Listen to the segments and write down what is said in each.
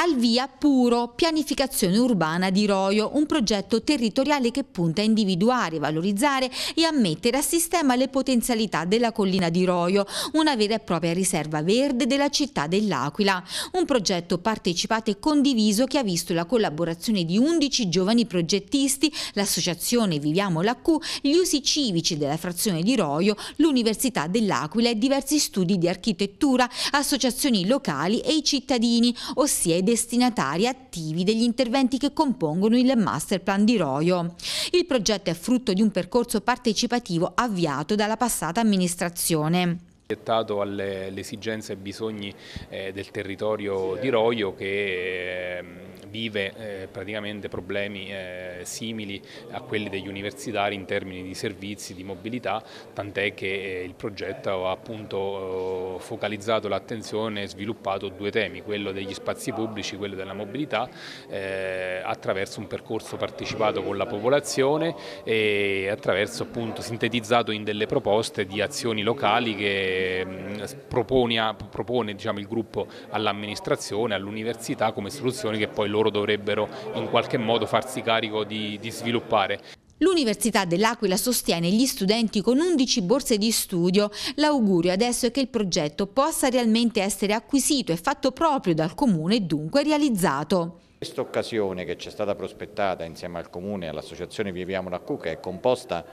al via Puro, pianificazione urbana di Roio, un progetto territoriale che punta a individuare, valorizzare e a mettere a sistema le potenzialità della collina di Roio, una vera e propria riserva verde della città dell'Aquila. Un progetto partecipato e condiviso che ha visto la collaborazione di 11 giovani progettisti, l'associazione Viviamo la Q, gli usi civici della frazione di Roio, l'Università dell'Aquila e diversi studi di architettura, associazioni locali e i cittadini, ossia i destinatari attivi degli interventi che compongono il Master Plan di Roio. Il progetto è frutto di un percorso partecipativo avviato dalla passata amministrazione adattato alle, esigenze e bisogni eh, del territorio di Roio che eh, vive eh, praticamente problemi eh, simili a quelli degli universitari in termini di servizi, di mobilità, tant'è che eh, il progetto ha appunto oh, focalizzato l'attenzione e sviluppato due temi, quello degli spazi pubblici, quello della mobilità, eh, attraverso un percorso partecipato con la popolazione e attraverso appunto sintetizzato in delle proposte di azioni locali che Ehm, propone, propone diciamo, il gruppo all'amministrazione, all'università come istituzioni che poi loro dovrebbero in qualche modo farsi carico di, di sviluppare. L'Università dell'Aquila sostiene gli studenti con 11 borse di studio. L'augurio adesso è che il progetto possa realmente essere acquisito e fatto proprio dal Comune e dunque realizzato. Questa occasione che ci è stata prospettata insieme al Comune e all'Associazione Viviamo la Cuca è composta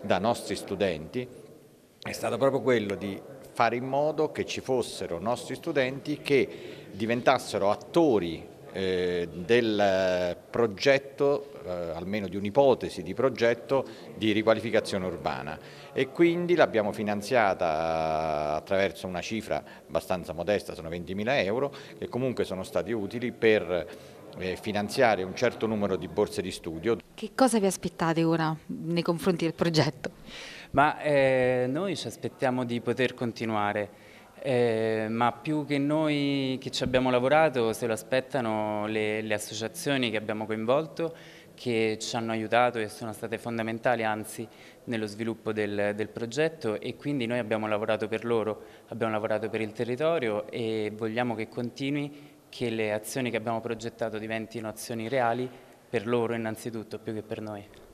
da nostri studenti, è stato proprio quello di fare in modo che ci fossero nostri studenti che diventassero attori eh, del progetto, eh, almeno di un'ipotesi di progetto di riqualificazione urbana e quindi l'abbiamo finanziata attraverso una cifra abbastanza modesta, sono 20.000 euro, che comunque sono stati utili per eh, finanziare un certo numero di borse di studio. Che cosa vi aspettate ora nei confronti del progetto? Ma eh, noi ci aspettiamo di poter continuare, eh, ma più che noi che ci abbiamo lavorato se lo aspettano le, le associazioni che abbiamo coinvolto che ci hanno aiutato e sono state fondamentali anzi nello sviluppo del, del, progetto e quindi noi abbiamo lavorato per loro, abbiamo lavorato per il territorio e vogliamo che continui, che le azioni che abbiamo progettato diventino azioni reali per loro innanzitutto più che per noi.